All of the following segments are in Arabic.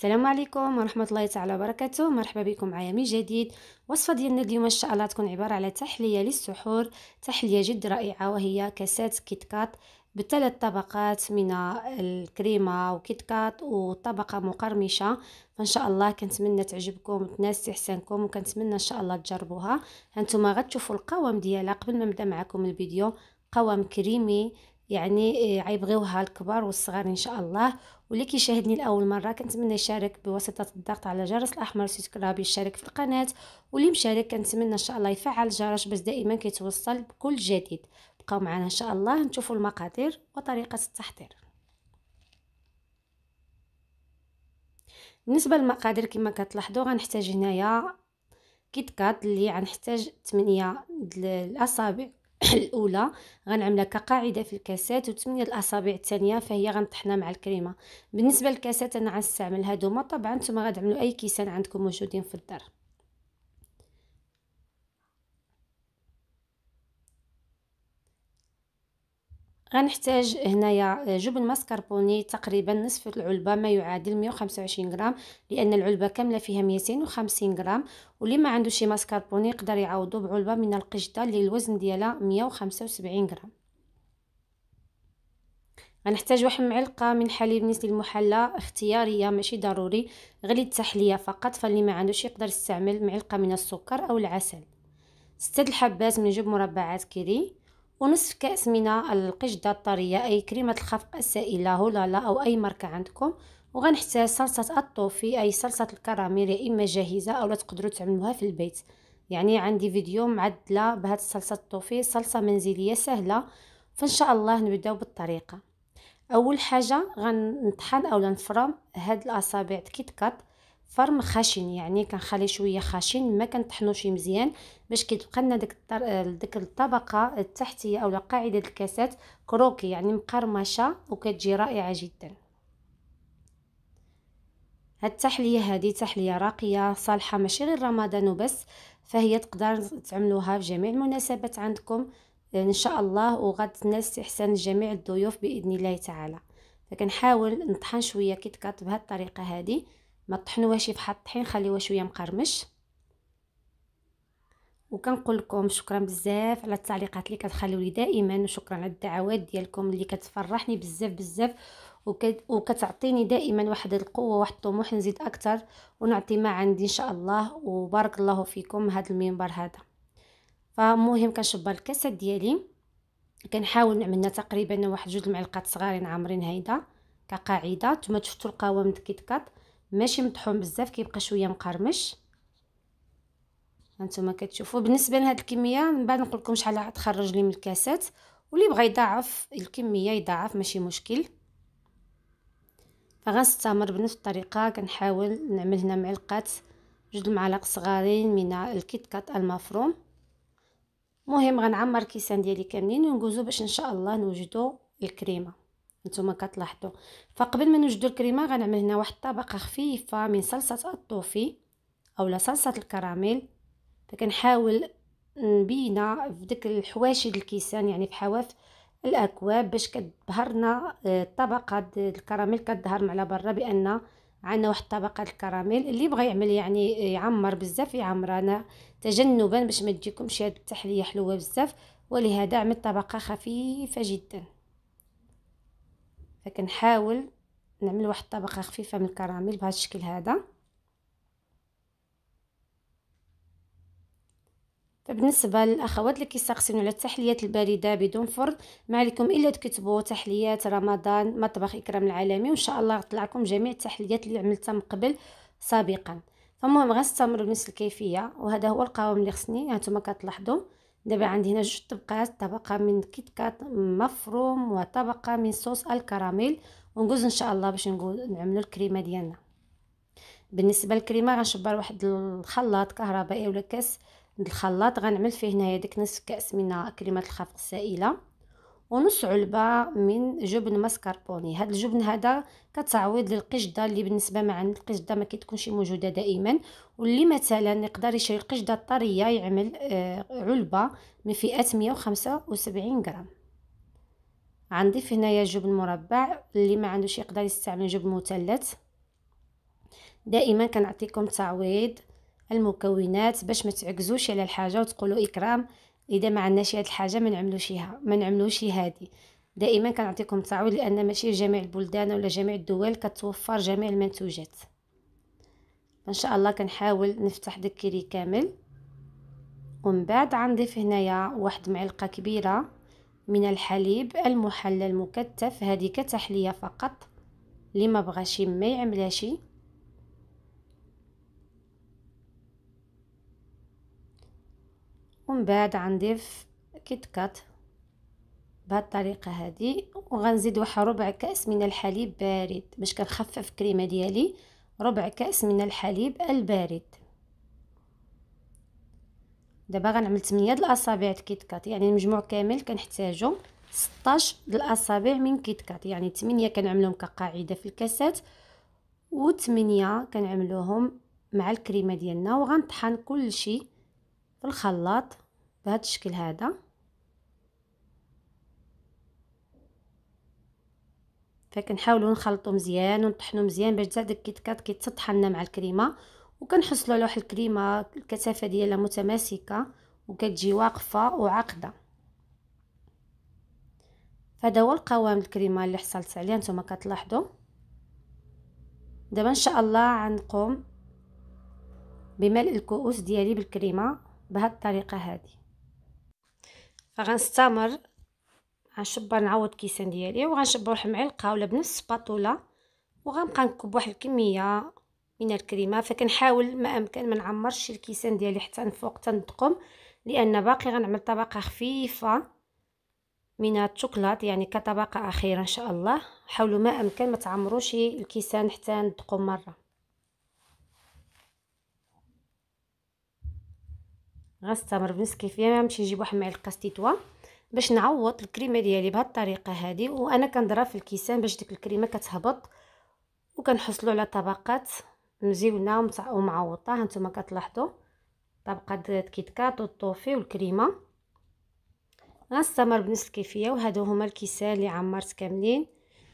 السلام عليكم ورحمه الله تعالى وبركاته مرحبا بكم معايا من جديد وصفه ديالنا اليوم ان شاء الله تكون عباره على تحليه للسحور تحليه جد رائعه وهي كاسات كيت كات بثلاث طبقات من الكريمه وكيت كات وطبقه مقرمشه فان شاء الله كنتمنى تعجبكم وتناس احسانكم وكنتمنى ان شاء الله تجربوها هانتوما غتشوفوا القوام ديالها قبل ما نبدا معكم الفيديو قوام كريمي يعني آه، عيبغيوها الكبار والصغار ان شاء الله واللي كيشاهدني لاول مره كنتمنى يشارك بواسطه الضغط على الجرس الاحمر سبسكرايب يشارك في القناه واللي مشارك كنتمنى ان شاء الله يفعل الجرس باش دائما كيتوصل بكل جديد بقاو معنا ان شاء الله نشوفوا المقادير وطريقه التحضير بالنسبه للمقادير كما كتلاحظوا غنحتاج هنايا كيت كات اللي غنحتاج 8 الاصابع الاولى غنعملها كقاعده في الكاسات وثمانيه الاصابع الثانيه فهي غنطحنها مع الكريمه بالنسبه للكاسات انا غنستعمل هادوما طبعا نتوما غتعملوا اي كيسان عندكم موجودين في الدار غنحتاج هنايا آه، جبن ماسكربوني تقريبا نصف العلبه ما يعادل 125 غرام لان العلبه كامله فيها 250 غرام واللي ما عنده شي ماسكربوني يقدر يعوضو بعلبه من القشطه اللي الوزن ديالها 175 غرام غنحتاج واحد المعلقه من حليب نسلي المحلى اختياريه ماشي ضروري غير للتحليه فقط فاللي ما عندوش يقدر يستعمل معلقه من السكر او العسل ستة الحبات من جبن مربعات كيري ونصف كأس من القشدة الطرية أي كريمة الخفق السائلة هولالا أو أي ماركة عندكم وغنحتاج صلصة الطوفي أي صلصة الكراميل يا إما جاهزة أو لا تقدروا تعملوها في البيت يعني عندي فيديو معدلة بهاد الصلصة الطوفي صلصة منزلية سهلة فإن شاء الله نبداو بالطريقة أول حاجة غنطحن أو نفرم هاد الأصابع كيت كات فرم خشن يعني كنخلي شويه خشن ما شي مزيان باش كيتبقى لنا داك داك الطبقه التحتيه اولا قاعده الكاسات كروكي يعني مقرمشه وكتجي رائعه جدا هاد التحليه هادي تحليه راقيه صالحه ماشي غير رمضان وبس فهي تقدر تعملوها في جميع المناسبات عندكم ان شاء الله وغتنال استحسان جميع الضيوف باذن الله تعالى فكنحاول نطحن شويه كيتكات كات بهاد الطريقه هذه ما طحنوهاش فحال الطحين خليوها شويه مقرمش وكنقول لكم شكرا بزاف على التعليقات اللي كتخليو لي دائما وشكرا على الدعوات ديالكم اللي كتفرحني بزاف بزاف وكتعطيني دائما واحد القوه واحد الطموح نزيد اكثر ونعطي ما عندي ان شاء الله وبارك الله فيكم هذا المنبر هذا فمهم كنشبر الكاسه ديالي كنحاول نعملنا تقريبا واحد جوج معلقات صغارين عامرين هيدا كقاعده نتوما شفتوا القوام ديال ماشي مطحون بزاف كيبقى شويه مقرمش هانتوما كتشوفوا بالنسبه لهاد الكميه من بعد نقول لكم شحال تخرج لي من الكاسات واللي بغى يضاعف الكميه يضاعف ماشي مشكل فغنستمر بنفس الطريقه كنحاول نعمل هنا معلقات جوج المعالق صغارين من الكيت كات المفروم مهم غنعمر الكيسان ديالي كاملين وندوزو باش ان شاء الله نوجدو الكريمه نتوما كتلاحظوا فقبل ما نوجدوا الكريمه غنعمل هنا واحد الطبقه خفيفه من صلصه الطوفي اولا صلصه الكراميل فكنحاول نبينا في داك الحواشي ديال الكيسان يعني في حواف الاكواب باش كتبهرنا الطبقه آه، ديال الكراميل كتظهر على برا بان عندنا واحد الطبقه الكراميل اللي بغى يعمل يعني يعمر بزاف يعمر انا تجنبا باش ما تجيكمش هاد التحليه حلوه بزاف ولهذا عملت طبقه خفيفه جدا فكنحاول نعمل واحد الطبقه خفيفه من الكراميل بهذا الشكل هذا فبالنسبه للاخوات اللي كيستقسموا على التحليات البارده بدون فرن ما عليكم الا تكتبوا تحليات رمضان مطبخ اكرام العالمي وان شاء الله غطلع لكم جميع التحليات اللي عملتها من قبل سابقا فالمهم غنستمر بنفس الكيفيه وهذا هو القوام اللي خصني هانتوما كتلاحظوا دابا عندي هنا جوج طبقات طبقه من كيت كات مفروم وطبقه من صوص الكراميل وندوز ان شاء الله باش نعملو الكريمه ديالنا بالنسبه للكريمه غنشبر واحد الخلاط كهربائي ولا كاس الخلاط غنعمل فيه هنايا ديك نصف كاس من كريمه الخفق السائله ونص علبه من جبن ماسكاربوني هذا الجبن هذا كتعويض للقشده اللي بالنسبه مع القشده ما كتكونش موجوده دائما واللي مثلا يقدر يشري القشده الطريه يعمل آه، علبه من فئه 175 غرام غنضيف هنايا جبن مربع اللي ما عندوش يقدر يستعمل جبن مثلث دائما كنعطيكم تعويض المكونات باش ما تعكزوش على الحاجه وتقولوا اكرام اذا ما عندناش هاد الحاجه ما نعملوشيها ما نعملوش هادي دائما كنعطيكم تعويض لان ماشي جميع البلدان ولا جميع الدول كتوفر جميع المنتوجات ان شاء الله كنحاول نفتح داك الكيري كامل ومن بعد غنضيف هنايا واحد معلقه كبيره من الحليب المحلى المكثف هذه كتحليه فقط اللي ما بغاش ما شي. ومن بعد غنضيف كيت كات بهاد الطريقه هادي وغنزيد واحد ربع كاس من الحليب بارد باش كنخفف الكريمه ديالي ربع كاس من الحليب البارد دابا غنعمل 8 د الاصابع كيت كات يعني المجموع كامل كنحتاجو 16 د الاصابع من كيت كات يعني 8 كنعملهم كقاعده في الكاسات و8 كنعملوهم مع الكريمه ديالنا وغنطحن كلشي في الخلاط بهذا الشكل هذا فكنحاولوا نخلطوا مزيان ونطحنوا مزيان باش حتى الكيتكات كيتسطح لنا مع الكريمه وكنحصلوا على واحد الكريمه الكثافه ديالها متماسكه وكتجي واقفه وعاقده هذا هو القوام الكريمه اللي حصلت عليه نتوما كتلاحظوا دابا ان شاء الله غنقوم بملء الكؤوس ديالي بالكريمه بهاد الطريقه هذه فغنستمر غنشبر نعوض كيسان ديالي وغنشبر واحد المعلقه ولا بنفس السباطوله وغنبقى نكب واحد الكميه من الكريمه فكنحاول ما امكن ما نعمرش الكيسان ديالي حتى الفوق تنتقم لان باقي غنعمل طبقه خفيفه من الشوكولات يعني كطبقه اخيره ان شاء الله حاولوا ما امكن ما تعمروش الكيسان حتى ندقوا مره غنستمر بنفس ما نمشي نجيب واحد معلقه ستيتوا باش نعوض الكريمه ديالي بهذه الطريقه هذه وانا كنضرب في الكيسان باش ديك الكريمه كتهبط وكنحصلوا على طبقات مزيونه ومعوطه هانتوما كتلاحظوا طبقه ديال الكيتكات والطوفي والكريمه غنستمر بنفس الكيفيه وهادو هما الكيسان اللي عمرت كاملين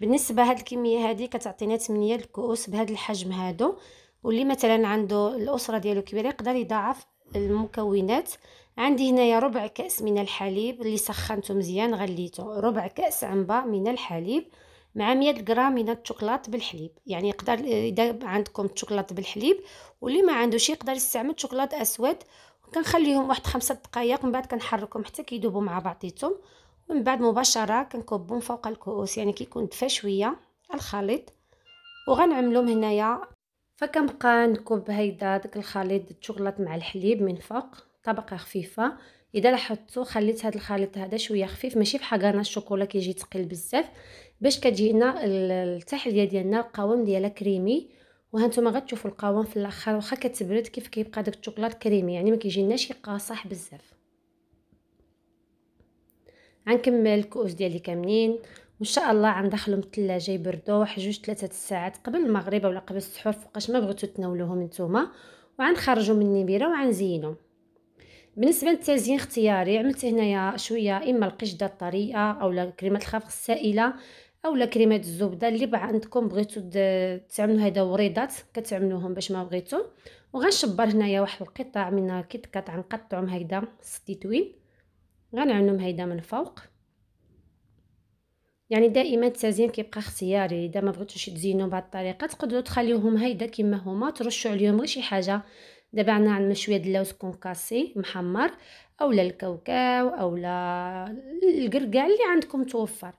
بالنسبه هاد الكميه هذه كتعطينا 8 الكؤوس بهذا الحجم هادو واللي مثلا عنده الاسره ديالو كبيره يقدر يضاعف المكونات عندي هنايا ربع كاس من الحليب اللي سخنته مزيان غليته ربع كاس عنبه من الحليب مع 100 غرام من الشوكولات بالحليب يعني يقدر اذا عندكم الشوكولات بالحليب واللي ما عندوش يقدر يستعمل شوكولات اسود كنخليهم واحد خمسة دقائق من بعد كنحركهم حتى كيذوبوا مع بعضيتهم ومن بعد مباشره كنكبهم فوق الكؤوس يعني كيكون دفا شويه الخليط وغنعملهم هنايا فكنبقى نكب هيدا داك الخليط تشغلط مع الحليب من فوق طبقه خفيفه اذا لاحظتوا خليت هذا الخليط هذا شويه خفيف ماشي بحال كاع الشوكولا كيجي ثقيل بزاف باش كتجينا التحليه ديالنا القوام ديالها كريمي وهانتوما غتشوفوا القوام في الاخر واخا كتبرد كيف كيبقى داك الشوكولات كريمي يعني ما كيجيناش قاصح بزاف غنكمل الكؤوس ديالي كاملين وان شاء الله غندخلهم الثلاجه يبردوا واحد جوج ثلاثه الساعات قبل المغرب ولا قبل السحور فوقاش ما بغيتو تناولوهم نتوما وغنخرجوا من النبيره وغنزينو بالنسبه للتزيين اختياري عملت هنايا شويه اما القشده الطريه اولا كريمه الخفق السائله اولا كريمه الزبده اللي بقى عندكم بغيتو تعملوا هذا وريضات كتعملوهم باش ما بغيتو وغنشبر هنايا واحد القطع من كيت كات غنقطعهم هكذا سديتوين غنعملهم هيدا من فوق يعني دائما التزيين كيبقى اختياري اذا ما بغيتوش تزينوا بهاد الطريقه تقدروا تخليوهم هيدا كما هما ترشوا عليهم غير شي حاجه دابا عندنا عندنا شويه ديال اللوز كونكاسي محمر اولا الكاوكاو اولا القرقع اللي عندكم توفر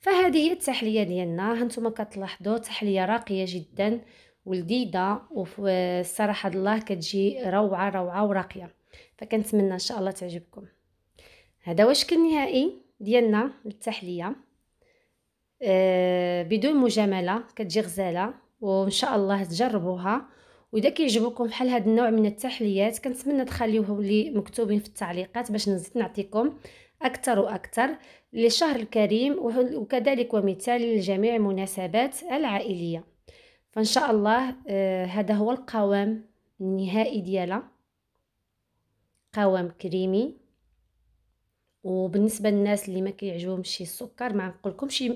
فهذه هي التحليه ديالنا هانتوما كتلاحظوا تحليه راقيه جدا ولذيذه وصراحه الله كتجي روعه روعه وراقيه فكنتمنى ان شاء الله تعجبكم هذا هو الشكل النهائي ديالنا للتحليه آه، بدون مجامله كتجي غزاله وان شاء الله تجربوها واذا كيعجبكم بحال هذا النوع من التحليات كنتمنى تخليوهم لي مكتوبين في التعليقات باش نزيد نعطيكم اكثر واكثر للشهر الكريم وكذلك ومثال لجميع المناسبات العائليه فان شاء الله آه، هذا هو القوام النهائي ديالها قوام كريمي وبالنسبه للناس اللي ما كيعجبهمش شي السكر ما شي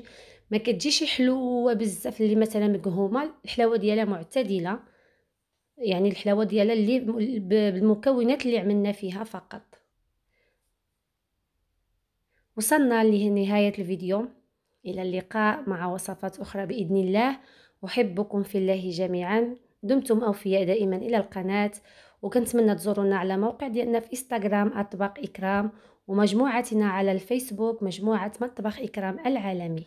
ما كتجيش حلوه بزاف اللي مثلا مقهومه الحلاوه ديالها معتدله يعني الحلاوه ديالها اللي بالمكونات اللي عملنا فيها فقط وصلنا لنهايه الفيديو الى اللقاء مع وصفات اخرى باذن الله احبكم في الله جميعا دمتم اوفياء دائما الى القناه وكنتمنى تزورونا على موقع ديالنا في انستغرام اطباق اكرام ومجموعتنا على الفيسبوك مجموعة مطبخ إكرام العالمي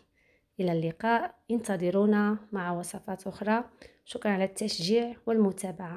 إلى اللقاء انتظرونا مع وصفات أخرى شكرا على التشجيع والمتابعة